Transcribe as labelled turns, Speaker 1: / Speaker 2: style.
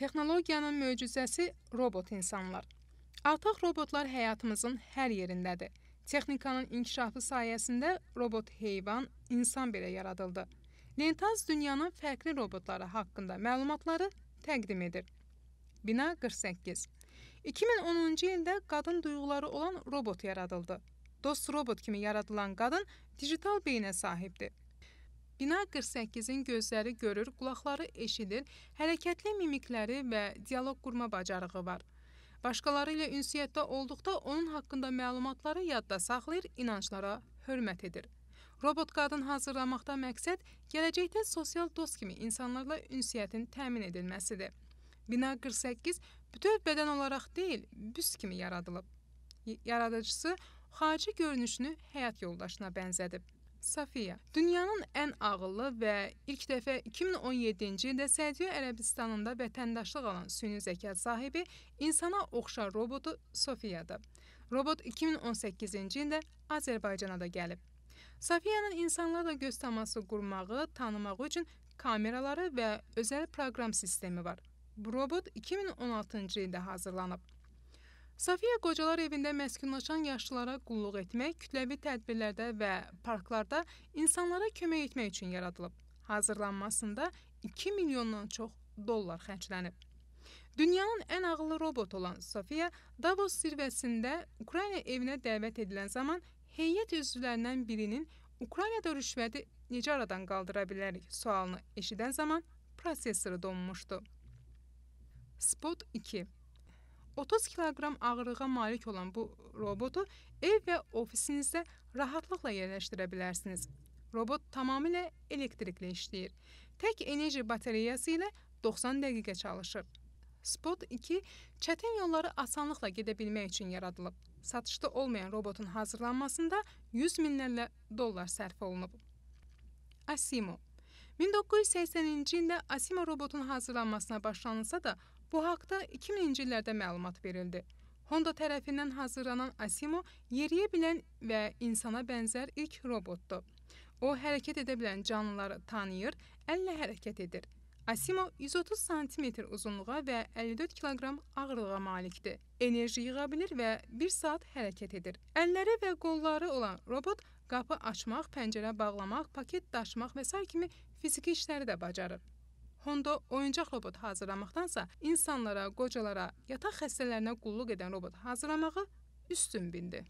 Speaker 1: Texnologiyanın möcüzəsi robot insanlar. Artıq robotlar həyatımızın hər yerindədir. Texnikanın inkişafı sayəsində robot heyvan, insan belə yaradıldı. Lentaz dünyanın fərqli robotları haqqında məlumatları təqdim edir. Bina 48. 2010-cu ildə qadın duyğuları olan robot yaradıldı. Dost robot kimi yaradılan qadın dijital beynə sahibdir. Bina 48-in gözləri görür, qulaqları eşidir, hərəkətli mimikləri və dialoq qurma bacarığı var. Başqaları ilə ünsiyyətdə olduqda onun haqqında məlumatları yadda saxlayır, inanclara hörmət edir. Robot qadın hazırlamaqda məqsəd gələcəkdə sosial dost kimi insanlarla ünsiyyətin təmin edilməsidir. Bina 48 bütöv bədən olaraq deyil, büst kimi yaradılıb. Yaradıcısı xarici görünüşünü həyat yoldaşına bənzədib. Safiya dünyanın ən ağıllı və ilk dəfə 2017-ci ildə Səudiyyə Ərəbistanında vətəndaşlıq alan süni zəka sahibi insana oxşar robotu Sofiyadır. Robot 2018-ci ildə Azərbaycana da gəlib. Safiyanın insanlarla göz teması qurmağı, tanımağı üçün kameraları və özəl proqram sistemi var. Bu robot 2016-cı ildə hazırlanıb. Safiya Qocalar evində məskunlaşan yaşlılara qulluq etmək kütləvi tədbirlərdə və parklarda insanlara kömək etmək üçün yaradılıb. Hazırlanmasında 2 milyondan çox dollar xərclənib. Dünyanın ən ağıllı robot olan Sofiya Davos zirvəsində Ukrayna evinə dəvət edilən zaman heyət üzvlərindən birinin Ukraynada rüşvəti necə aradan qaldıra bilərik sualını eşidən zaman prosessoru donmuşdu. Spot 2 30 kiloqram ağırlığa malik olan bu robotu ev və ofisinizdə rahatlıqla yerləşdirə bilərsiniz. Robot tamamilə elektriklə işləyir. Tək enerji batareyası ilə 90 dəqiqə çalışır. Spot 2 çətin yolları asanlıqla gedə bilmək üçün yaradılıb. Satışda olmayan robotun hazırlanmasında 100 minlərlə dollar sərf olunub. Asimo 1980-ci ildə Asimo robotun hazırlanmasına başlanılsa da, Bu haqda 2000-ci illərdə məlumat verildi. Honda tərəfindən hazırlanan Asimo yeriyə bilən və insana bənzər ilk robotdur. O hərəkət edə bilən canlıları tanıyır, əllə hərəkət edir. Asimo 130 sm uzunluğa və 54 kq ağırlığa malikdir. Enerji yığa bilir və 1 saat hərəkət edir. Əlləri və qolları olan robot qapı açmaq, pəncərə bağlamaq, paket daşımaq və s. kimi fiziki işləri də bacarır. Honda oyuncaq robot hazırlamaqdansa insanlara, qocalara, yataq xəstələrinə qulluq edən robot hazırlamağı üstün bildi.